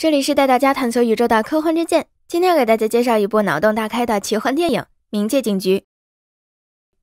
这里是带大家探索宇宙的科幻之剑。今天要给大家介绍一部脑洞大开的奇幻电影《冥界警局》。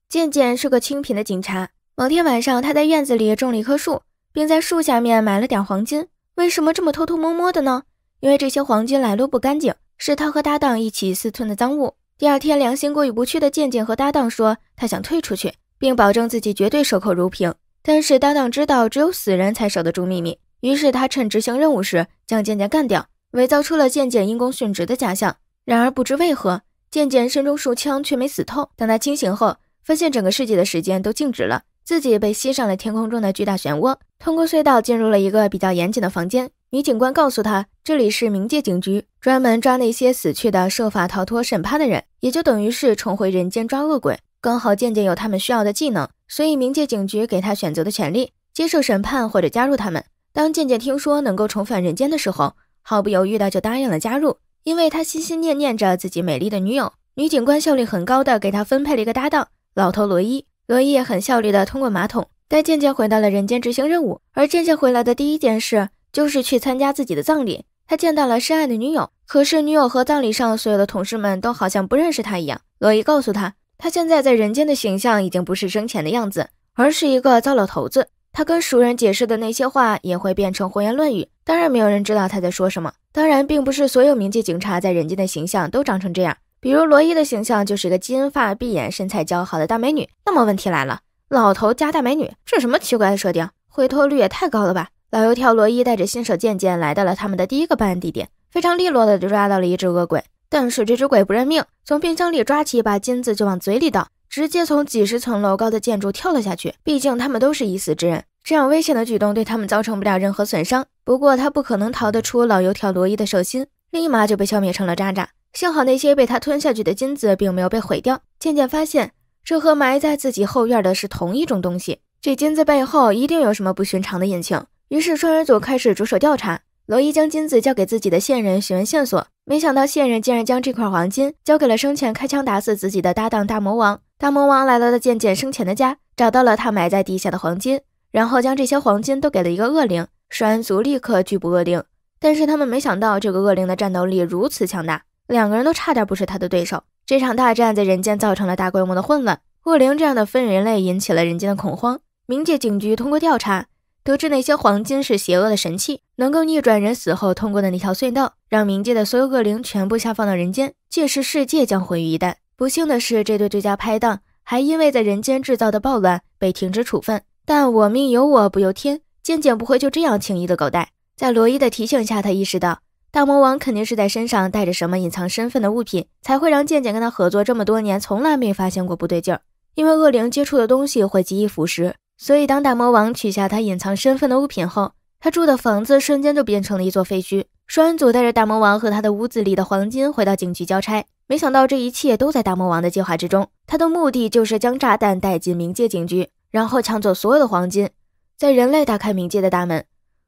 健健是个清贫的警察。某天晚上，他在院子里种了一棵树，并在树下面埋了点黄金。为什么这么偷偷摸摸的呢？因为这些黄金来路不干净，是他和搭档一起私吞的赃物。第二天，良心过意不去的健健和搭档说，他想退出去，并保证自己绝对守口如瓶。但是搭档知道，只有死人才守得住秘密。于是他趁执行任务时将健健干掉，伪造出了健健因公殉职的假象。然而不知为何，健健身中数枪却没死透。等他清醒后，发现整个世界的时间都静止了，自己被吸上了天空中的巨大漩涡，通过隧道进入了一个比较严谨的房间。女警官告诉他，这里是冥界警局，专门抓那些死去的设法逃脱审判的人，也就等于是重回人间抓恶鬼。刚好健健有他们需要的技能，所以冥界警局给他选择的权利：接受审判或者加入他们。当渐渐听说能够重返人间的时候，毫不犹豫的就答应了加入，因为他心心念念着自己美丽的女友。女警官效率很高的给他分配了一个搭档，老头罗伊。罗伊也很效率的通过马桶带渐渐回到了人间执行任务。而渐渐回来的第一件事就是去参加自己的葬礼。他见到了深爱的女友，可是女友和葬礼上所有的同事们都好像不认识他一样。罗伊告诉他，他现在在人间的形象已经不是生前的样子，而是一个糟老头子。他跟熟人解释的那些话也会变成胡言乱语，当然没有人知道他在说什么。当然，并不是所有冥界警察在人间的形象都长成这样，比如罗伊的形象就是一个金发碧眼、身材姣好的大美女。那么问题来了，老头加大美女，这什么奇怪的设定？回头率也太高了吧！老油条罗伊带着新手渐渐来到了他们的第一个办案地点，非常利落的就抓到了一只恶鬼。但是这只鬼不认命，从冰箱里抓起一把金子就往嘴里倒。直接从几十层楼高的建筑跳了下去。毕竟他们都是已死之人，这样危险的举动对他们造成不了任何损伤。不过他不可能逃得出老油条罗伊的手心，立马就被消灭成了渣渣。幸好那些被他吞下去的金子并没有被毁掉。渐渐发现，这和埋在自己后院的是同一种东西。这金子背后一定有什么不寻常的隐情。于是，双人组开始着手调查。罗伊将金子交给自己的线人询问线索，没想到线人竟然将这块黄金交给了生前开枪打死自己的搭档大魔王。大魔王来到了剑剑生前的家，找到了他埋在地下的黄金，然后将这些黄金都给了一个恶灵。水人族立刻拒捕恶灵，但是他们没想到这个恶灵的战斗力如此强大，两个人都差点不是他的对手。这场大战在人间造成了大规模的混乱，恶灵这样的分人类引起了人间的恐慌。冥界警局通过调查得知，那些黄金是邪恶的神器，能够逆转人死后通过的那条隧道，让冥界的所有恶灵全部下放到人间，届时世界将毁于一旦。不幸的是，这对最佳拍档还因为在人间制造的暴乱被停职处分。但我命由我不由天，健健不会就这样轻易的狗带。在罗伊的提醒下，他意识到大魔王肯定是在身上带着什么隐藏身份的物品，才会让健健跟他合作这么多年，从来没发现过不对劲儿。因为恶灵接触的东西会极易腐蚀，所以当大魔王取下他隐藏身份的物品后，他住的房子瞬间就变成了一座废墟。双人组带着大魔王和他的屋子里的黄金回到警局交差，没想到这一切都在大魔王的计划之中。他的目的就是将炸弹带进冥界警局，然后抢走所有的黄金，在人类打开冥界的大门。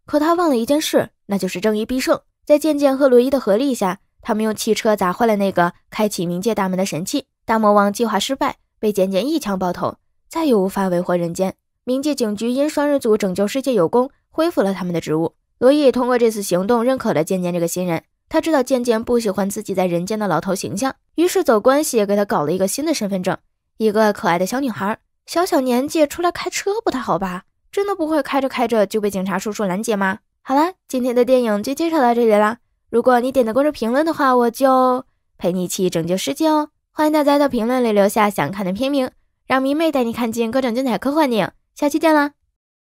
可他忘了一件事，那就是正义必胜。在渐渐和罗伊的合力下，他们用汽车砸坏了那个开启冥界大门的神器。大魔王计划失败，被简简一枪爆头，再也无法为祸人间。冥界警局因双人组拯救世界有功，恢复了他们的职务。罗伊通过这次行动认可了渐渐这个新人，他知道渐渐不喜欢自己在人间的老头形象，于是走关系给他搞了一个新的身份证，一个可爱的小女孩，小小年纪出来开车不太好吧？真的不会开着开着就被警察叔叔拦截吗？好了，今天的电影就介绍到这里啦。如果你点的关注评论的话，我就陪你一起拯救世界哦。欢迎大家在评论里留下想看的片名，让迷妹带你看尽各种精彩科幻电影。下期见了。